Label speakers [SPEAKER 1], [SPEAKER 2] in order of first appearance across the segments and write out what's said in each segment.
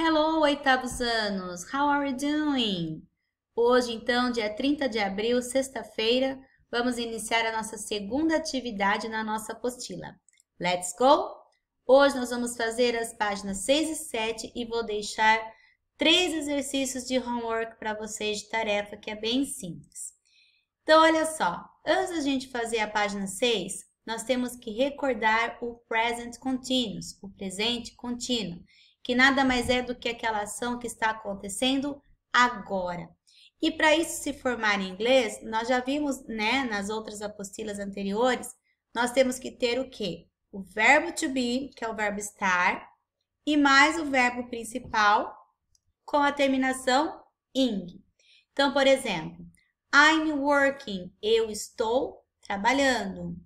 [SPEAKER 1] Hello, oitavos anos! How are you doing? Hoje, então, dia 30 de abril, sexta-feira, vamos iniciar a nossa segunda atividade na nossa apostila. Let's go! Hoje nós vamos fazer as páginas 6 e 7 e vou deixar três exercícios de homework para vocês de tarefa, que é bem simples. Então, olha só, antes da gente fazer a página 6, nós temos que recordar o present continuous, o presente contínuo que nada mais é do que aquela ação que está acontecendo agora. E para isso se formar em inglês, nós já vimos, né, nas outras apostilas anteriores, nós temos que ter o quê? O verbo to be, que é o verbo estar, e mais o verbo principal com a terminação ing. Então, por exemplo, I'm working, eu estou trabalhando.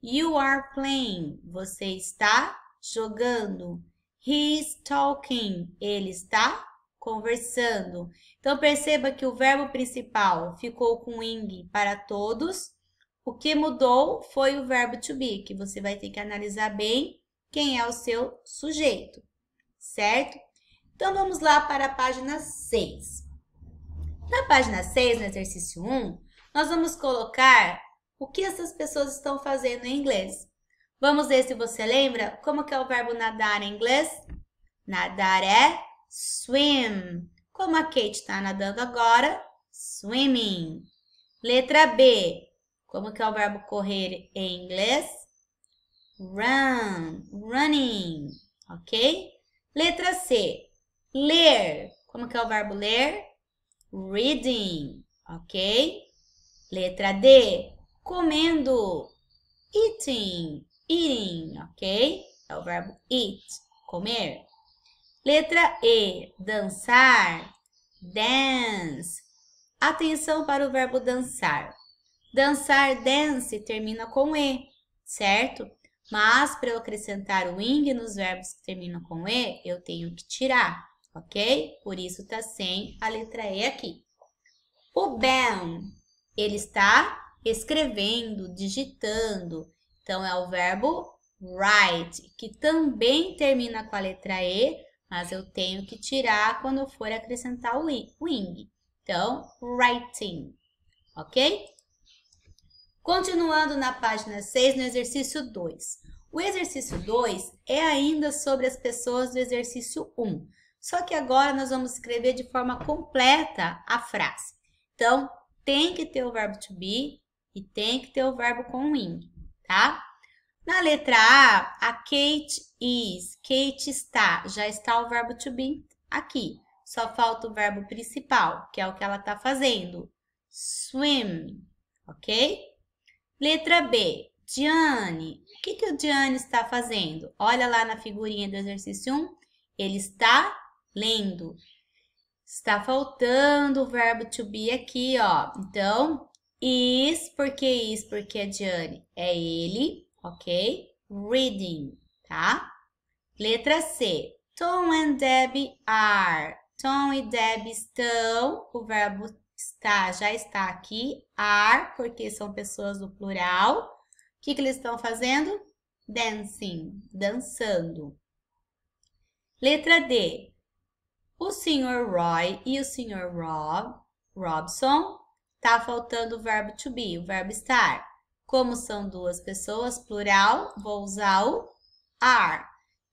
[SPEAKER 1] You are playing, você está jogando. He's talking. Ele está conversando. Então perceba que o verbo principal ficou com ing para todos. O que mudou foi o verbo to be, que você vai ter que analisar bem quem é o seu sujeito, certo? Então vamos lá para a página 6. Na página 6, no exercício 1, nós vamos colocar o que essas pessoas estão fazendo em inglês. Vamos ver se você lembra como que é o verbo nadar em inglês? Nadar é swim. Como a Kate está nadando agora, swimming. Letra B. Como que é o verbo correr em inglês? Run, running, ok? Letra C. Ler. Como que é o verbo ler? Reading, ok? Letra D. Comendo, eating. Eating, ok? É o verbo eat, comer. Letra E, dançar. Dance. Atenção para o verbo dançar. Dançar, dance, termina com E, certo? Mas para eu acrescentar o ing nos verbos que terminam com E, eu tenho que tirar, ok? Por isso está sem a letra E aqui. O Ben, ele está escrevendo, digitando, então, é o verbo write, que também termina com a letra E, mas eu tenho que tirar quando eu for acrescentar o wing. Então, writing, ok? Continuando na página 6, no exercício 2. O exercício 2 é ainda sobre as pessoas do exercício 1. Só que agora nós vamos escrever de forma completa a frase. Então, tem que ter o verbo to be e tem que ter o verbo com wing tá? Na letra A, a Kate is, Kate está, já está o verbo to be aqui. Só falta o verbo principal, que é o que ela está fazendo. Swim, ok? Letra B, Diane. O que, que o Diane está fazendo? Olha lá na figurinha do exercício 1. Ele está lendo. Está faltando o verbo to be aqui, ó. Então, Is, porque is, porque é Diane, é ele, ok? Reading, tá? Letra C. Tom and Debbie are. Tom e Debbie estão, o verbo está, já está aqui. Are, porque são pessoas do plural. O que, que eles estão fazendo? Dancing, dançando. Letra D. O Sr. Roy e o Sr. Rob, Robson Tá faltando o verbo to be, o verbo estar. Como são duas pessoas, plural, vou usar o are.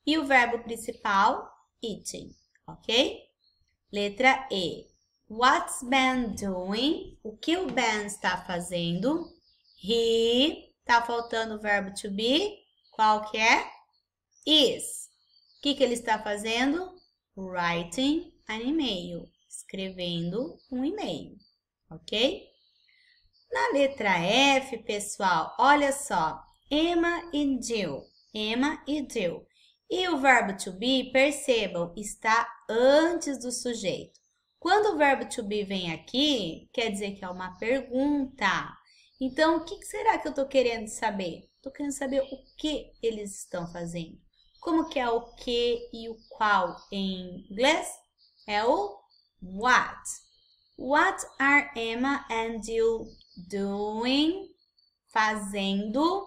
[SPEAKER 1] E o verbo principal, eating, ok? Letra E. What's Ben doing? O que o Ben está fazendo? He. Tá faltando o verbo to be. Qual que é? Is. O que, que ele está fazendo? Writing an e-mail. Escrevendo um e-mail ok? Na letra F, pessoal, olha só, Emma e Jill, Emma e Jill. E o verbo to be, percebam, está antes do sujeito. Quando o verbo to be vem aqui, quer dizer que é uma pergunta. Então, o que será que eu estou querendo saber? Estou querendo saber o que eles estão fazendo. Como que é o que e o qual em inglês? É o what. What are Emma and you doing? Fazendo.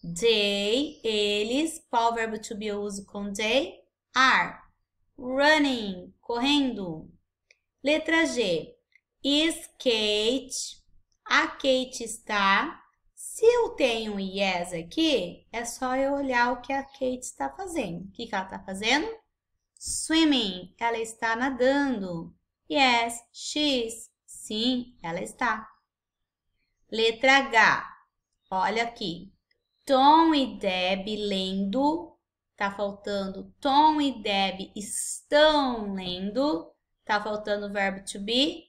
[SPEAKER 1] They, eles, qual verbo to be eu uso com they? Are. Running, correndo. Letra G. Is Kate? A Kate está. Se eu tenho yes aqui, é só eu olhar o que a Kate está fazendo. O que, que ela está fazendo? Swimming. Ela está nadando. Yes, she's. Sim, ela está. Letra H. Olha aqui. Tom e Deb lendo. Tá faltando Tom e Deb estão lendo. Tá faltando o verbo to be.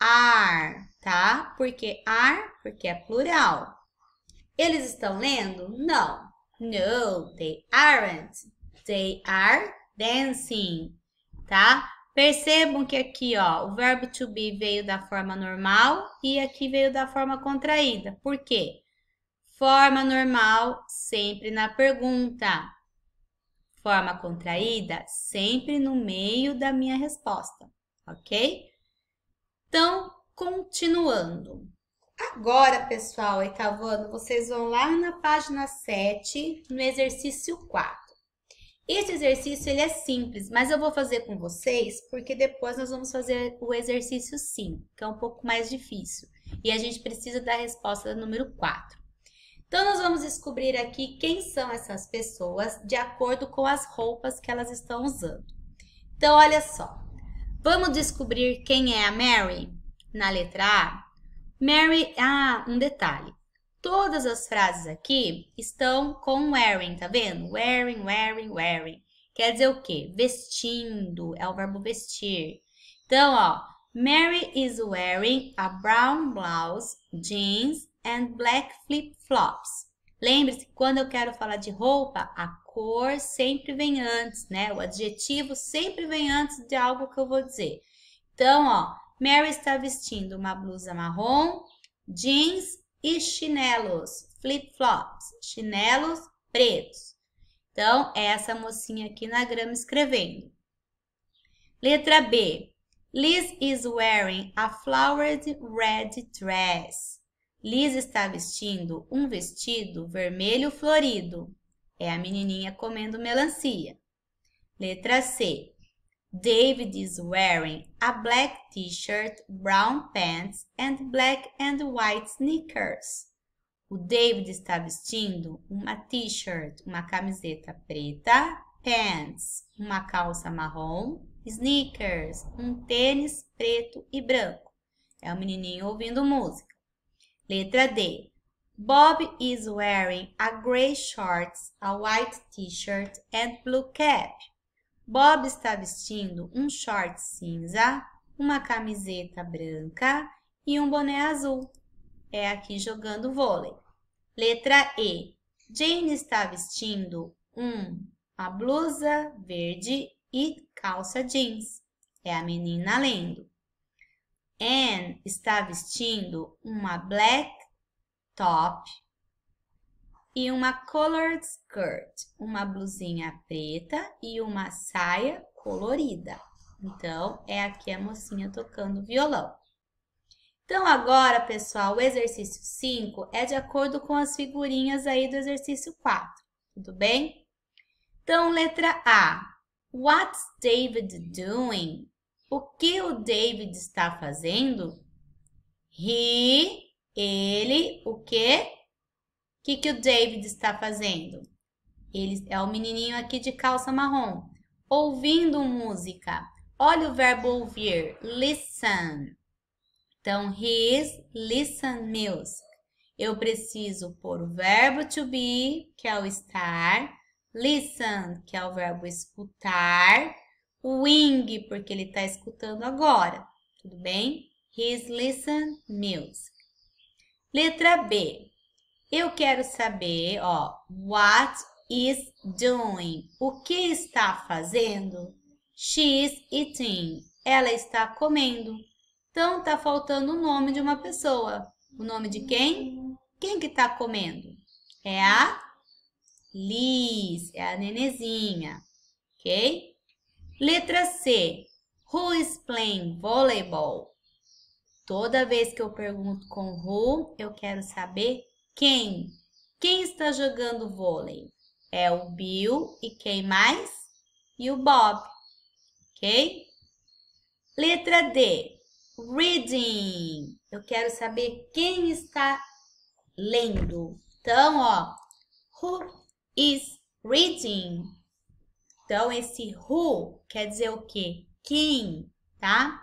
[SPEAKER 1] Are, tá? Porque are, porque é plural. Eles estão lendo? Não. No, they aren't. They are dancing, tá? Percebam que aqui, ó, o verbo to be veio da forma normal e aqui veio da forma contraída. Por quê? Forma normal sempre na pergunta. Forma contraída sempre no meio da minha resposta, ok? Então, continuando. Agora, pessoal, oitavando, vocês vão lá na página 7, no exercício 4. Esse exercício ele é simples, mas eu vou fazer com vocês porque depois nós vamos fazer o exercício sim, que é um pouco mais difícil. E a gente precisa da resposta número 4. Então, nós vamos descobrir aqui quem são essas pessoas de acordo com as roupas que elas estão usando. Então, olha só. Vamos descobrir quem é a Mary? Na letra A. Mary, ah, um detalhe. Todas as frases aqui estão com wearing, tá vendo? Wearing, wearing, wearing. Quer dizer o quê? Vestindo, é o verbo vestir. Então, ó, Mary is wearing a brown blouse, jeans and black flip-flops. Lembre-se que quando eu quero falar de roupa, a cor sempre vem antes, né? O adjetivo sempre vem antes de algo que eu vou dizer. Então, ó, Mary está vestindo uma blusa marrom, jeans e chinelos, flip-flops, chinelos pretos. Então, é essa mocinha aqui na grama escrevendo. Letra B. Liz is wearing a flowered red dress. Liz está vestindo um vestido vermelho florido. É a menininha comendo melancia. Letra C. David is wearing a black t-shirt, brown pants and black and white sneakers. O David está vestindo uma t-shirt, uma camiseta preta, pants, uma calça marrom, sneakers, um tênis preto e branco. É o um menininho ouvindo música. Letra D. Bob is wearing a gray shorts, a white t-shirt and blue cap. Bob está vestindo um short cinza, uma camiseta branca e um boné azul. É aqui jogando vôlei. Letra E. Jane está vestindo um, uma blusa verde e calça jeans. É a menina lendo. Anne está vestindo uma black top e uma colored skirt, uma blusinha preta e uma saia colorida. Então, é aqui a mocinha tocando violão. Então, agora, pessoal, o exercício 5 é de acordo com as figurinhas aí do exercício 4, tudo bem? Então, letra A. What's David doing? O que o David está fazendo? He, ele, o que? que, que o David está fazendo? Ele é o menininho aqui de calça marrom, ouvindo música. Olha o verbo ouvir, listen. Então, he is listen music. Eu preciso pôr o verbo to be, que é o estar, listen, que é o verbo escutar, wing, porque ele está escutando agora, tudo bem? He is listen music. Letra B. Eu quero saber, ó, what is doing? O que está fazendo? She is eating. Ela está comendo. Então tá faltando o nome de uma pessoa. O nome de quem? Quem que está comendo? É a Liz, é a nenezinha. OK? Letra C. Who is playing volleyball? Toda vez que eu pergunto com who, eu quero saber quem? Quem está jogando vôlei? É o Bill e quem mais? E o Bob, ok? Letra D, reading. Eu quero saber quem está lendo. Então, ó, who is reading? Então, esse who quer dizer o quê? Quem, tá?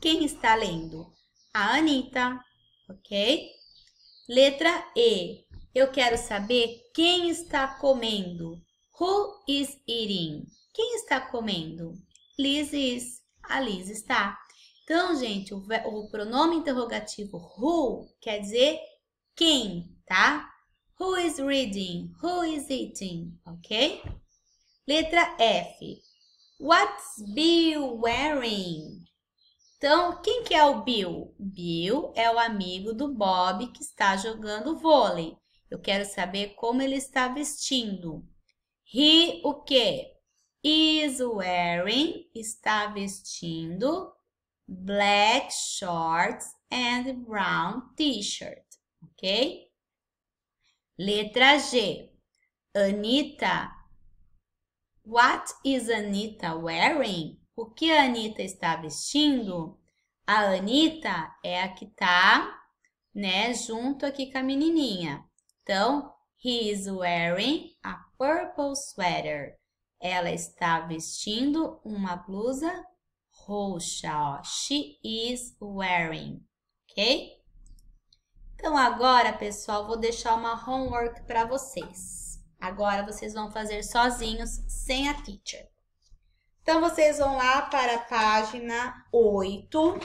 [SPEAKER 1] Quem está lendo? A Anitta, ok? Letra E. Eu quero saber quem está comendo. Who is eating? Quem está comendo? Liz is. A Liz está. Então, gente, o, o pronome interrogativo who quer dizer quem, tá? Who is reading? Who is eating? Ok? Letra F. What's Bill wearing? Então, quem que é o Bill? Bill é o amigo do Bob que está jogando vôlei. Eu quero saber como ele está vestindo. He, o quê? Is wearing, está vestindo black shorts and brown t-shirt, ok? Letra G. Anita. What is Anita wearing? O que a Anitta está vestindo? A Anitta é a que está, né, junto aqui com a menininha. Então, he is wearing a purple sweater. Ela está vestindo uma blusa roxa, ó. She is wearing, ok? Então, agora, pessoal, vou deixar uma homework para vocês. Agora, vocês vão fazer sozinhos, sem a teacher. Então, vocês vão lá para a página 8.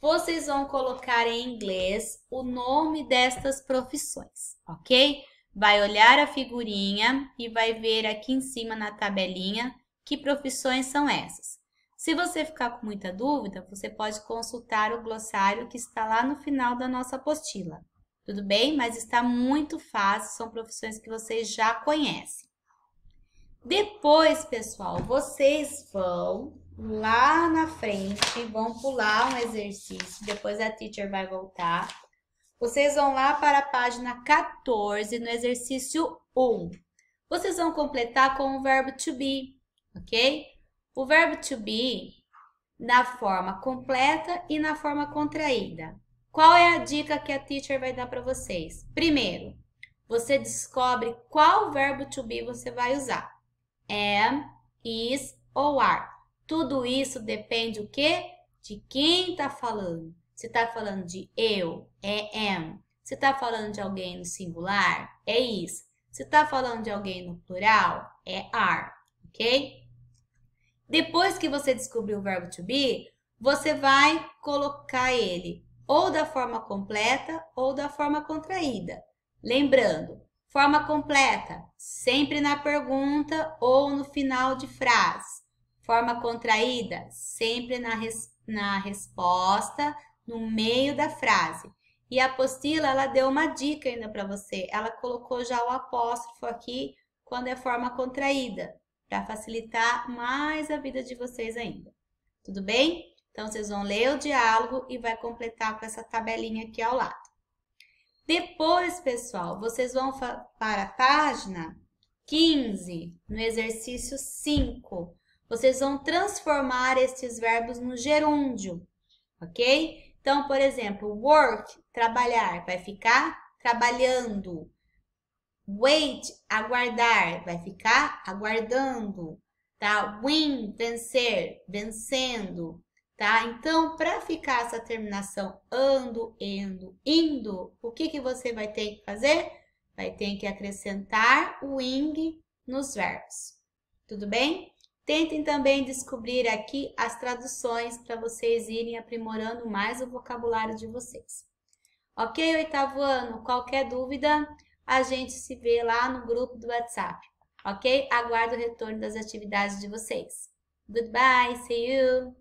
[SPEAKER 1] Vocês vão colocar em inglês o nome destas profissões, ok? Vai olhar a figurinha e vai ver aqui em cima na tabelinha que profissões são essas. Se você ficar com muita dúvida, você pode consultar o glossário que está lá no final da nossa apostila. Tudo bem? Mas está muito fácil, são profissões que vocês já conhecem. Depois, pessoal, vocês vão lá na frente, vão pular um exercício, depois a teacher vai voltar. Vocês vão lá para a página 14, no exercício 1. Vocês vão completar com o verbo to be, ok? O verbo to be na forma completa e na forma contraída. Qual é a dica que a teacher vai dar para vocês? Primeiro, você descobre qual verbo to be você vai usar am, is ou are. Tudo isso depende o quê? De quem está falando. Se está falando de eu, é am. Se está falando de alguém no singular, é is. Se está falando de alguém no plural, é are, ok? Depois que você descobriu o verbo to be, você vai colocar ele ou da forma completa ou da forma contraída. Lembrando, Forma completa, sempre na pergunta ou no final de frase. Forma contraída, sempre na, res, na resposta, no meio da frase. E a apostila, ela deu uma dica ainda para você. Ela colocou já o apóstrofo aqui quando é forma contraída, para facilitar mais a vida de vocês ainda. Tudo bem? Então, vocês vão ler o diálogo e vai completar com essa tabelinha aqui ao lado. Depois, pessoal, vocês vão para a página 15, no exercício 5. Vocês vão transformar estes verbos no gerúndio, ok? Então, por exemplo, work, trabalhar, vai ficar trabalhando. Wait, aguardar, vai ficar aguardando. Tá? Win, vencer, vencendo tá? Então, para ficar essa terminação ando, endo, indo, o que, que você vai ter que fazer? Vai ter que acrescentar o ing nos verbos, tudo bem? Tentem também descobrir aqui as traduções para vocês irem aprimorando mais o vocabulário de vocês. Ok, oitavo ano? Qualquer dúvida, a gente se vê lá no grupo do WhatsApp. Ok? Aguardo o retorno das atividades de vocês. Goodbye, see you!